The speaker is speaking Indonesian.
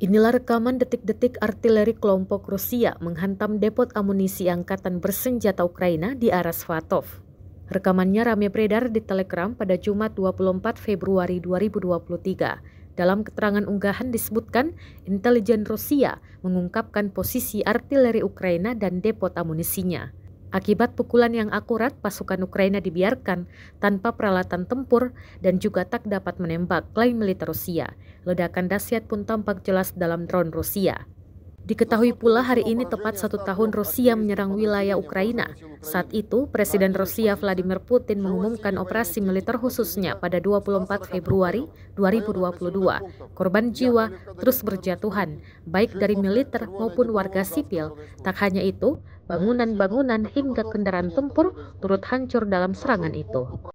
Inilah rekaman detik-detik artileri kelompok Rusia menghantam depot amunisi angkatan bersenjata Ukraina di arah Svatov. Rekamannya ramai beredar di Telegram pada Jumat 24 Februari 2023. Dalam keterangan unggahan disebutkan, intelijen Rusia mengungkapkan posisi artileri Ukraina dan depot amunisinya. Akibat pukulan yang akurat, pasukan Ukraina dibiarkan tanpa peralatan tempur dan juga tak dapat menembak klaim militer Rusia. Ledakan dahsyat pun tampak jelas dalam drone Rusia. Diketahui pula hari ini tepat satu tahun Rusia menyerang wilayah Ukraina. Saat itu, Presiden Rusia Vladimir Putin mengumumkan operasi militer khususnya pada 24 Februari 2022. Korban jiwa terus berjatuhan, baik dari militer maupun warga sipil. Tak hanya itu, bangunan-bangunan hingga kendaraan tempur turut hancur dalam serangan itu.